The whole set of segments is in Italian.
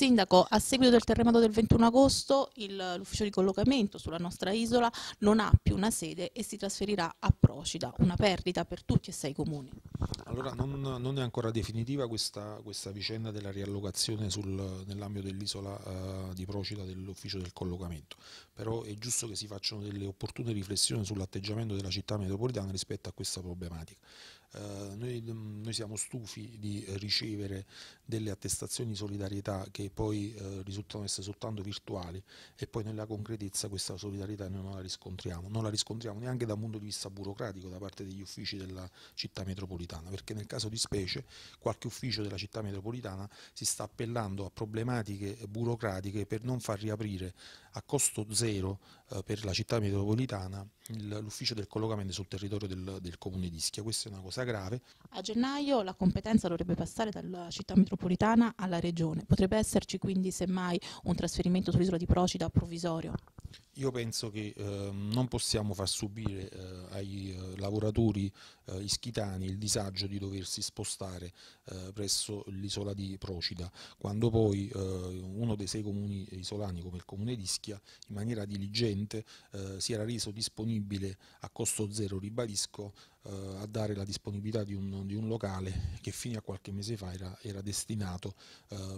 Sindaco, a seguito del terremoto del 21 agosto l'ufficio di collocamento sulla nostra isola non ha più una sede e si trasferirà a Procida, una perdita per tutti e sei i comuni. Allora non, non è ancora definitiva questa, questa vicenda della riallocazione nell'ambito dell'isola uh, di Procida dell'ufficio del collocamento, però è giusto che si facciano delle opportune riflessioni sull'atteggiamento della città metropolitana rispetto a questa problematica. Eh, noi, noi, siamo stufi di ricevere delle attestazioni di solidarietà che poi eh, risultano essere soltanto virtuali e poi nella concretezza questa solidarietà noi non la riscontriamo, non la riscontriamo neanche da un punto di vista burocratico da parte degli uffici della città metropolitana, perché nel caso di specie qualche ufficio della città metropolitana si sta appellando a problematiche burocratiche per non far riaprire a costo zero eh, per la città metropolitana l'ufficio del collocamento sul territorio del, del, comune di Ischia. Questa è una cosa grave. A gennaio la competenza dovrebbe passare dalla città metropolitana alla regione. Potrebbe esserci quindi semmai un trasferimento sull'isola di Procida provvisorio? Io penso che eh, non possiamo far subire eh, ai eh, lavoratori eh, ischitani il disagio di doversi spostare eh, presso l'isola di Procida, quando poi eh, uno dei sei comuni isolani come il comune di Ischia in maniera diligente si era reso disponibile a costo zero, ribadisco, a dare la disponibilità di un, di un, locale che fino a qualche mese fa era, era destinato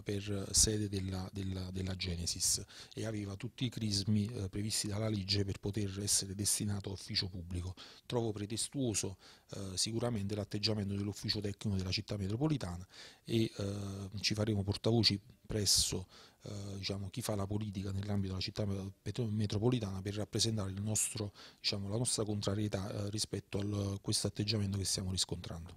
per sede della, della, della, Genesis e aveva tutti i crismi eh, previsti dalla legge per poter essere destinato a ufficio pubblico. Trovo pretestuoso eh, sicuramente l'atteggiamento dell'ufficio tecnico della città metropolitana e eh, ci faremo portavoci presso eh, diciamo, chi fa la politica nell'ambito della città metropolitana per rappresentare nostro, diciamo, la nostra contrarietà eh, rispetto a questo atteggiamento che stiamo riscontrando.